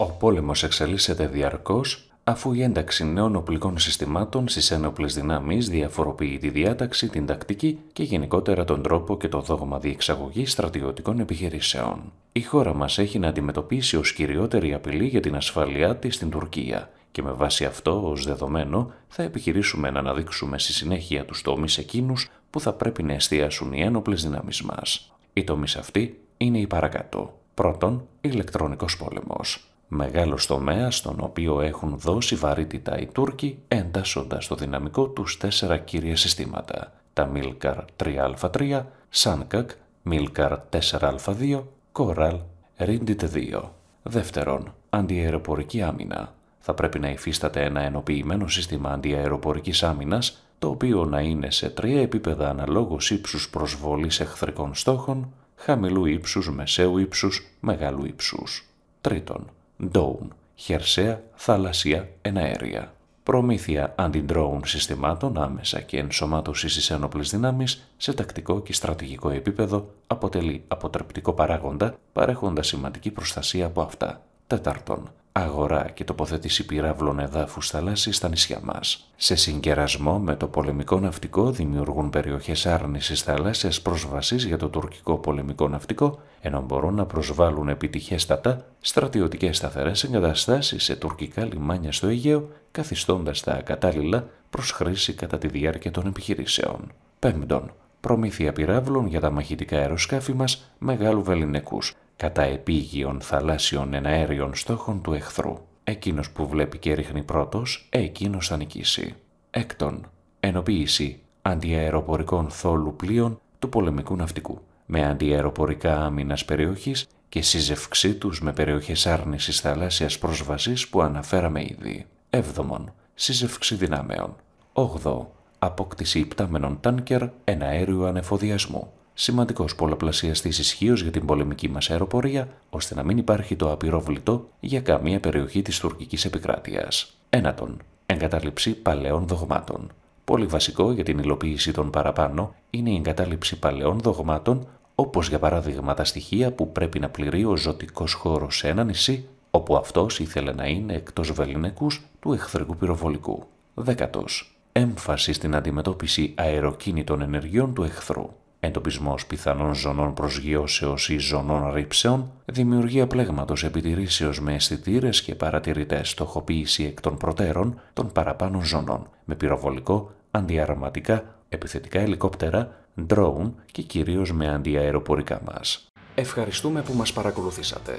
Ο πόλεμος εξελίσσεται διαρκώς, αφού η ένταξη νέων οπλικών συστημάτων στις ένοπλες δυνάμεις διαφοροποιεί τη διάταξη, την τακτική και γενικότερα τον τρόπο και το δόγμα διεξαγωγής στρατιωτικών επιχειρήσεων. Η χώρα μας έχει να αντιμετωπίσει ως κυριότερη απειλή για την ασφαλειά της στην Τουρκία και με βάση αυτό ως δεδομένο θα επιχειρήσουμε να αναδείξουμε στη συνέχεια τους τομείς εκείνους που θα πρέπει να εστιάσουν οι ένοπλες δυνάμεις μας. Οι τομείς αυτοί είναι οι παρακάτω. Πρώτον, ηλεκτρονικός πόλεμος μεγάλος τομέας στον οποίο έχουν δώσει βαρύτητα οι Τούρκοι εντάσσοντας το δυναμικό τους τέσσερα κύρια συστήματα, τα Μίλκαρ 3α3, Σάνκακ, Μίλκαρ 4α2, Κόραλ, Ρίντιτ 2. Δεύτερον, αντιαεροπορική άμυνα. Θα πρέπει να υφίσταται ένα ενοποιημένο σύστημα αντιαεροπορικής άμυνας, το οποίο να είναι σε τρία επίπεδα αναλόγως ύψους προσβολής εχθρικών στόχων, χαμηλού ύψους, μεσαίου ύψους, μεγάλου ύψους. Τρίτον, Ντόουν, χερσαία θαλασσία εναέρια. Προμήθεια αντιντρόουν συστημάτων άμεσα και ενσωμάτωσης στι ένοπλε δυνάμεις σε τακτικό και στρατηγικό επίπεδο αποτελεί αποτρεπτικό παράγοντα, παρέχοντας σημαντική προστασία από αυτά. Τέταρτον, αγορά και τοποθέτηση πυράβλων εδάφους θαλάσσης στα νησιά μας. Σε συγκερασμό με το πολεμικό ναυτικό δημιουργούν περιοχές άρνησης θαλάσσιας προσβασή για το τουρκικό πολεμικό ναυτικό, ενώ μπορούν να προσβάλλουν επιτυχέστατα στρατιωτικές σταθερές εγκαταστάσεις σε τουρκικά λιμάνια στο Αιγαίο, καθιστώντας τα ακατάλληλα προς χρήση κατά τη διάρκεια των επιχειρήσεων. Πέμπτον, προμήθεια πυράβλων για τα μαχητικά αεροσκάφη μας μεγάλου Βεληνικούς κατά επίγειων θαλάσσιων εναέριων στόχων του εχθρού. Εκείνος που βλέπει και ρίχνει πρώτος, εκείνος θα νικήσει. Έκτον, ενοποίηση αντιαεροπορικών θόλου πλοίων του πολεμικού ναυτικού, με αντιαεροπορικά άμυνας περιοχής και σύζευξή τους με περιοχές άρνησης θαλάσσιας πρόσβασης που αναφέραμε ήδη. Έβδομον, σύζευξη δυνάμεων. 8. Απόκτηση υπτάμενων τάνκερ εναέριου ανεφοδιασμού σημαντικός πολλαπλασιαστής ισχύως για την πολεμική μας αεροπορία, ώστε να μην υπάρχει το απειροβλητό για καμία περιοχή της τουρκικής επικράτειας. Ένατον, εγκατάλειψη παλαιών δογμάτων. Πολύ βασικό για την υλοποίηση των παραπάνω είναι η εγκατάληψη παλαιών δογμάτων, όπως για παράδειγμα τα στοιχεία που πρέπει να πληρεί ο ζωτικός χώρος σε ένα νησί, όπου αυτός ήθελε να είναι εκτός βεληνικούς του εχθρικού πυροβολικού. 10. Έμφαση στην αντιμετώπιση αεροκίνητων ενεργειών του εχθρού. Εντοπισμός πιθανών ζωνών προσγείωσεω ή ζωνών ρήψεων, δημιουργία πλέγματος επιτηρήσεως με αισθητήρες και παρατηρητές στοχοποίηση εκ των προτέρων των παραπάνω ζωνών, με πυροβολικό, αντιαρματικά, επιθετικά ελικόπτερα, drone και κυρίως με αντιαεροπορικά μας. Ευχαριστούμε που μας παρακολουθήσατε.